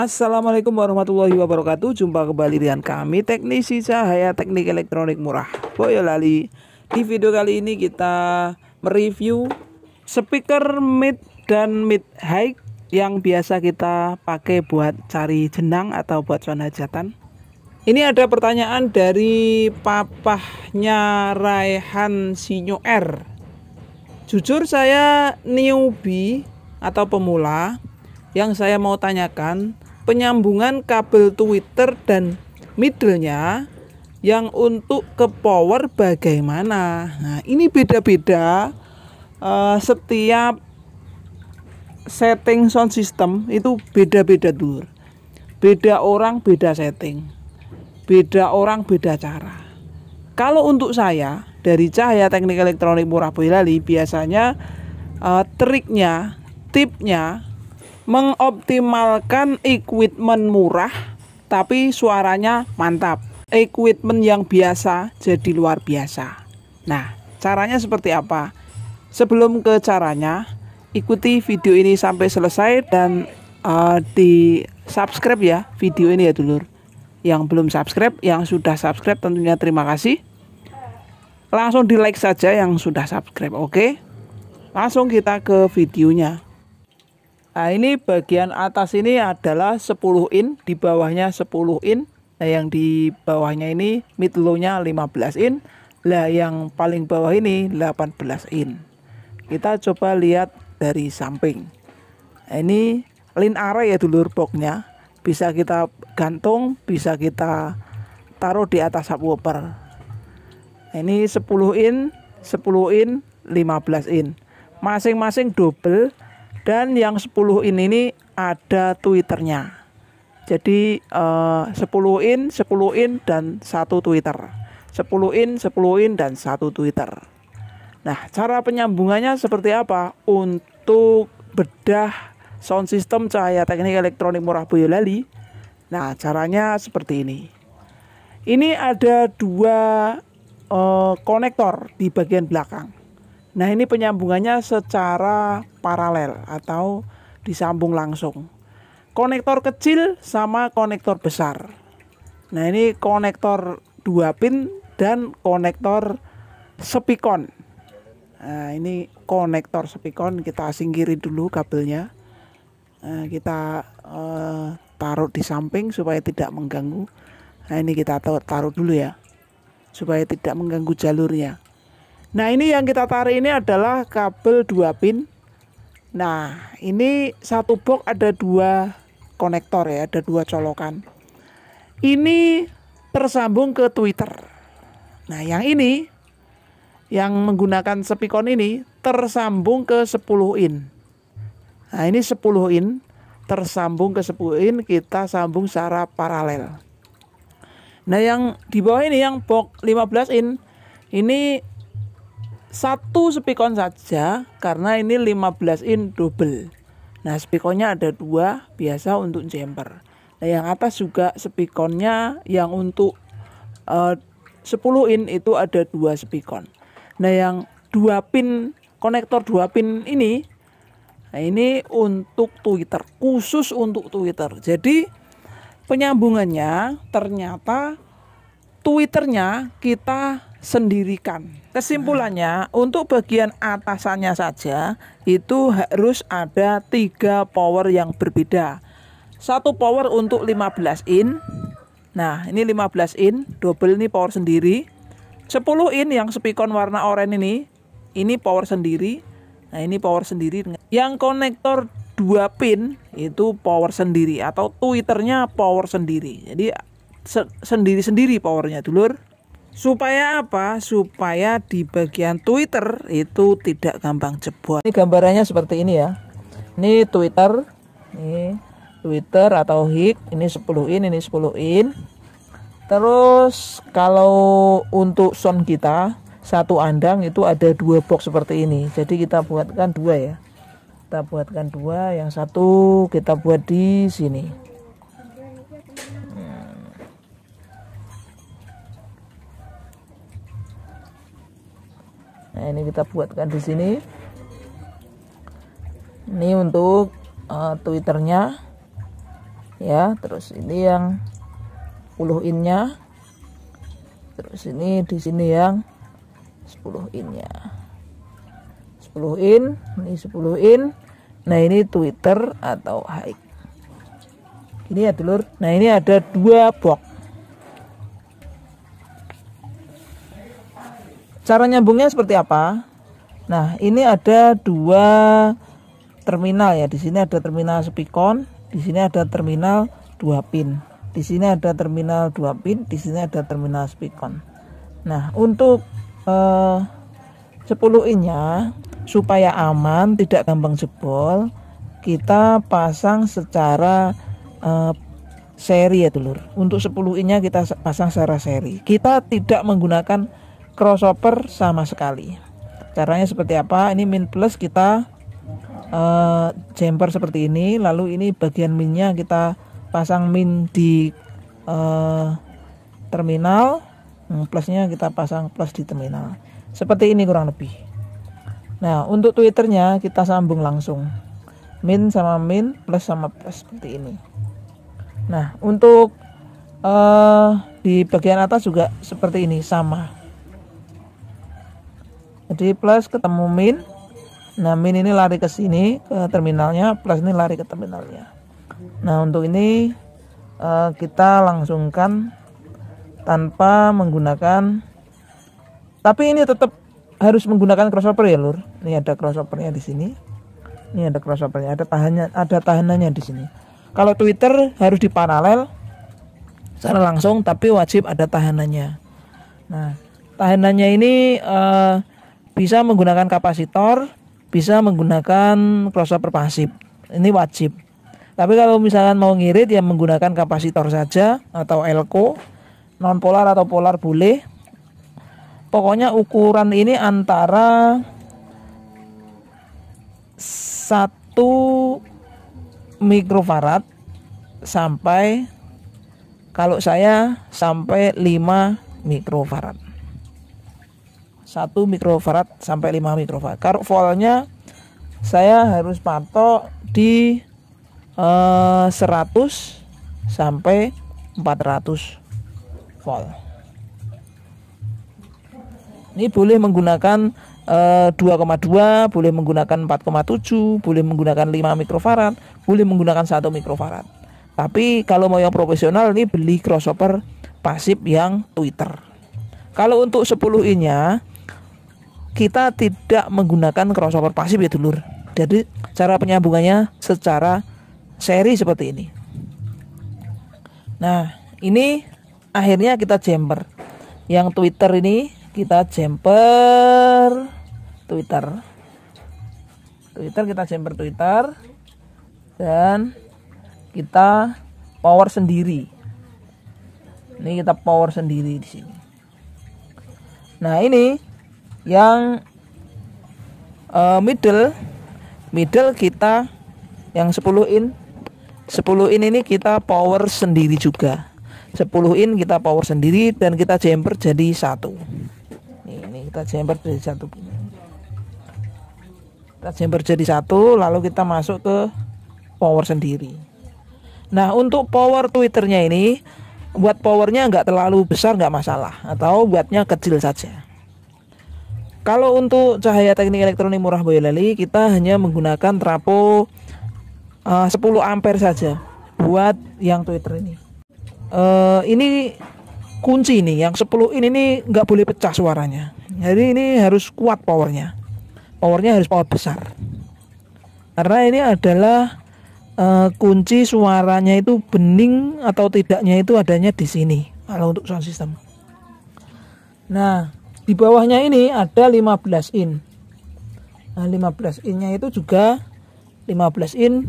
Assalamualaikum warahmatullahi wabarakatuh Jumpa kembali dengan kami teknisi cahaya teknik elektronik murah Boyolali Di video kali ini kita mereview speaker mid dan mid high Yang biasa kita pakai buat cari jenang atau buat zona hajatan Ini ada pertanyaan dari papahnya Raihan Sinyo R Jujur saya newbie atau pemula yang saya mau tanyakan penyambungan kabel Twitter dan middlenya yang untuk ke power bagaimana nah ini beda-beda uh, setiap setting sound system itu beda-beda dulur beda orang beda setting beda orang beda cara kalau untuk saya dari cahaya teknik elektronik murah boyolali biasanya uh, triknya tipnya mengoptimalkan equipment murah tapi suaranya mantap. Equipment yang biasa jadi luar biasa. Nah, caranya seperti apa? Sebelum ke caranya, ikuti video ini sampai selesai dan uh, di subscribe ya video ini ya dulur. Yang belum subscribe, yang sudah subscribe tentunya terima kasih. Langsung di like saja yang sudah subscribe, oke? Okay? Langsung kita ke videonya. Nah, ini bagian atas ini adalah 10 in, di bawahnya 10 in. Nah, yang di bawahnya ini mid low-nya 15 in. Lah yang paling bawah ini 18 in. Kita coba lihat dari samping. Nah, ini lin array ya dulur boxnya. Bisa kita gantung, bisa kita taruh di atas subwoofer. Nah, ini 10 in, 10 in, 15 in. Masing-masing double dan yang 10 in ini ada Twitternya. Jadi eh, uh, 10 in, 10 in dan satu Twitter. 10 in, 10 in dan satu Twitter. Nah, cara penyambungannya seperti apa? Untuk bedah sound system cahaya teknik elektronik murah Boyolali. Nah, caranya seperti ini. Ini ada dua uh, konektor di bagian belakang. Nah, ini penyambungannya secara paralel atau disambung langsung. Konektor kecil sama konektor besar. Nah, ini konektor 2 pin dan konektor sepikon. Nah, ini konektor sepikon kita singkirin dulu kabelnya. Nah, kita eh, taruh di samping supaya tidak mengganggu. Nah, ini kita taruh dulu ya. Supaya tidak mengganggu jalurnya. Nah ini yang kita tarik ini adalah kabel 2 pin. Nah ini satu box ada dua konektor ya, ada dua colokan. Ini tersambung ke Twitter. Nah yang ini yang menggunakan sepikon ini tersambung ke 10 in. Nah ini 10 in tersambung ke 10 in kita sambung secara paralel. Nah yang di bawah ini yang box 15 in ini satu spikon saja karena ini 15 in double. Nah, spikonnya ada dua biasa untuk jumper. Nah, yang atas juga spikonnya yang untuk eh, uh, 10 in itu ada dua spikon. Nah, yang dua pin konektor dua pin ini nah ini untuk Twitter, khusus untuk Twitter. Jadi penyambungannya ternyata Twitternya kita sendirikan. Kesimpulannya, hmm. untuk bagian atasannya saja itu harus ada tiga power yang berbeda. Satu power untuk 15 in. Nah, ini 15 in, double ini power sendiri. 10 in yang spikon warna oranye ini, ini power sendiri. Nah, ini power sendiri. Yang konektor 2 pin itu power sendiri atau twitternya power sendiri. Jadi sendiri-sendiri powernya dulur. Supaya apa? Supaya di bagian Twitter itu tidak gampang jebol. Ini gambarannya seperti ini ya. Ini Twitter, ini Twitter atau hik, ini 10 in, ini 10 in. Terus kalau untuk sound kita satu andang itu ada dua box seperti ini. Jadi kita buatkan dua ya. Kita buatkan dua, yang satu kita buat di sini. nah ini kita buatkan di sini ini untuk uh, twitternya ya terus ini yang puluh innya terus ini di sini yang 10 innya 10 in ini 10 in nah ini Twitter atau Haik ini ya dulur nah ini ada dua box Cara nyambungnya seperti apa? Nah, ini ada dua terminal ya. Di sini ada terminal spikon, di sini ada terminal 2 pin. Di sini ada terminal 2 pin, di sini ada terminal spikon. Nah, untuk eh, 10 nya supaya aman, tidak gampang jebol, kita pasang secara eh, seri ya dulur. Untuk 10 nya kita pasang secara seri. Kita tidak menggunakan crossover sama sekali caranya seperti apa ini min plus kita uh, eh, jumper seperti ini lalu ini bagian minnya kita pasang min di uh, terminal hmm, plusnya kita pasang plus di terminal seperti ini kurang lebih nah untuk twitternya kita sambung langsung min sama min plus sama plus seperti ini nah untuk uh, di bagian atas juga seperti ini sama jadi plus ketemu min. Nah, min ini lari ke sini ke terminalnya, plus ini lari ke terminalnya. Nah, untuk ini uh, kita langsungkan tanpa menggunakan tapi ini tetap harus menggunakan crossover ya, Lur. Ini ada crossovernya di sini. Ini ada crossovernya, ada tahannya, ada tahanannya di sini. Kalau Twitter harus diparalel secara langsung tapi wajib ada tahanannya. Nah, tahanannya ini uh, bisa menggunakan kapasitor, bisa menggunakan crossover pasif. Ini wajib. Tapi kalau misalkan mau ngirit ya menggunakan kapasitor saja atau elko, non polar atau polar boleh. Pokoknya ukuran ini antara 1 mikrofarad sampai kalau saya sampai 5 mikrofarad. 1 mikrofarad sampai 5 mikrofarad. Kalau voltnya saya harus patok di eh, 100 sampai 400 volt. Ini boleh menggunakan 2,2, eh, boleh menggunakan 4,7, boleh menggunakan 5 mikrofarad, boleh menggunakan 1 mikrofarad. Tapi kalau mau yang profesional ini beli crossover pasif yang Twitter. Kalau untuk 10 inya nya kita tidak menggunakan crossover pasif ya dulur. Jadi cara penyambungannya secara seri seperti ini. Nah, ini akhirnya kita jumper. Yang Twitter ini kita jumper Twitter. Twitter kita jumper Twitter dan kita power sendiri. Ini kita power sendiri di sini. Nah, ini yang uh, middle middle kita yang 10 in 10 in ini kita power sendiri juga 10 in kita power sendiri dan kita jumper jadi satu ini, ini kita jumper jadi satu kita jumper jadi satu lalu kita masuk ke power sendiri nah untuk power twitternya ini buat powernya nggak terlalu besar nggak masalah atau buatnya kecil saja kalau untuk cahaya teknik elektronik murah Boyolali kita hanya menggunakan trapo eh, uh, 10 ampere saja buat yang Twitter ini. Uh, ini kunci ini, yang 10 ini ini nggak boleh pecah suaranya. Jadi ini harus kuat powernya. Powernya harus power besar. Karena ini adalah uh, kunci suaranya itu bening atau tidaknya itu adanya di sini kalau untuk sound system. Nah, di bawahnya ini ada 15 in nah 15 innya itu juga 15 in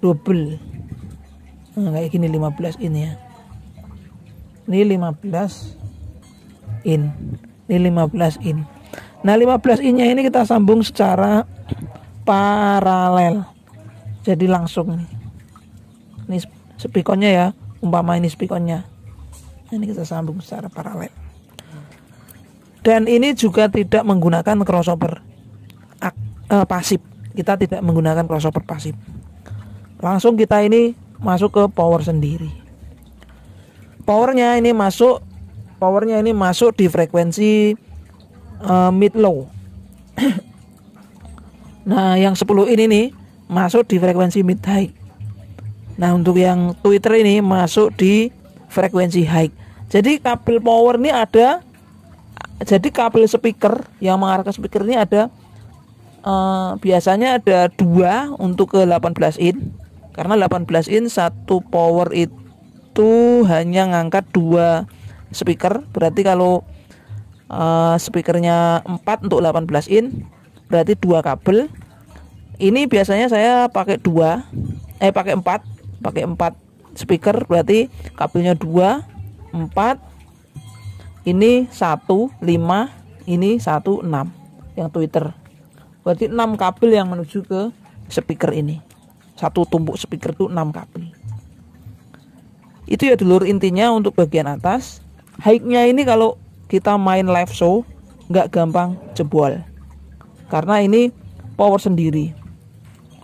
double nah, kayak gini 15 in ya ini 15 in ini 15 in nah 15 innya ini kita sambung secara paralel jadi langsung nih ini spikonnya ya umpama ini spikonnya nah, ini kita sambung secara paralel dan ini juga tidak menggunakan crossover ak, eh, pasif kita tidak menggunakan crossover pasif langsung kita ini masuk ke power sendiri powernya ini masuk powernya ini masuk di frekuensi eh, mid low nah yang 10 ini nih masuk di frekuensi mid high nah untuk yang twitter ini masuk di frekuensi high jadi kabel power ini ada jadi kabel speaker yang mengarah ke speaker ini ada uh, biasanya ada dua untuk ke 18 in karena 18 in satu power itu hanya ngangkat dua speaker berarti kalau uh, speakernya 4 untuk 18 in berarti dua kabel ini biasanya saya pakai dua eh pakai empat pakai empat speaker berarti kabelnya dua empat ini satu lima, ini satu enam, yang Twitter berarti 6 kabel yang menuju ke speaker ini satu tumpuk speaker itu 6 kabel itu ya dulur intinya untuk bagian atas high-nya ini kalau kita main live show nggak gampang jebol karena ini power sendiri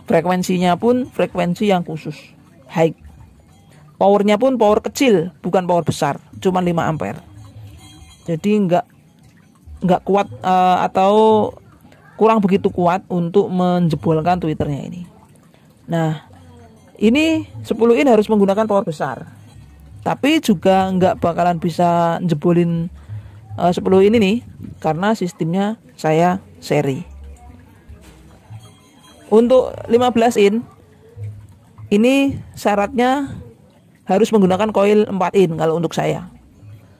frekuensinya pun frekuensi yang khusus high powernya pun power kecil bukan power besar cuma 5 ampere jadi nggak nggak kuat uh, atau kurang begitu kuat untuk menjebolkan twitternya ini nah ini 10 in harus menggunakan power besar tapi juga nggak bakalan bisa jebolin eh, uh, 10 ini nih karena sistemnya saya seri untuk 15 in ini syaratnya harus menggunakan koil 4 in kalau untuk saya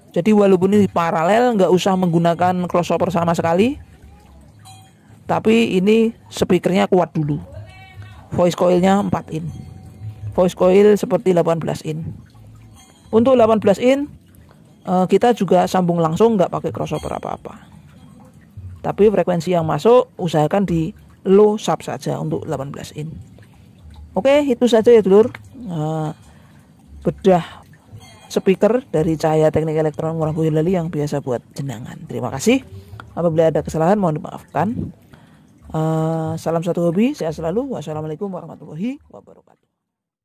jadi walaupun ini paralel nggak usah menggunakan crossover sama sekali. Tapi ini speakernya kuat dulu. Voice coilnya 4 in. Voice coil seperti 18 in. Untuk 18 in eh, kita juga sambung langsung nggak pakai crossover apa-apa. Tapi frekuensi yang masuk usahakan di low sub saja untuk 18 in. Oke, itu saja ya dulur. Eh, bedah speaker dari Cahaya Teknik Elektron Murah Lali yang biasa buat jenangan. Terima kasih. Apabila ada kesalahan mohon dimaafkan. Uh, salam satu hobi, sehat selalu. Wassalamualaikum warahmatullahi wabarakatuh.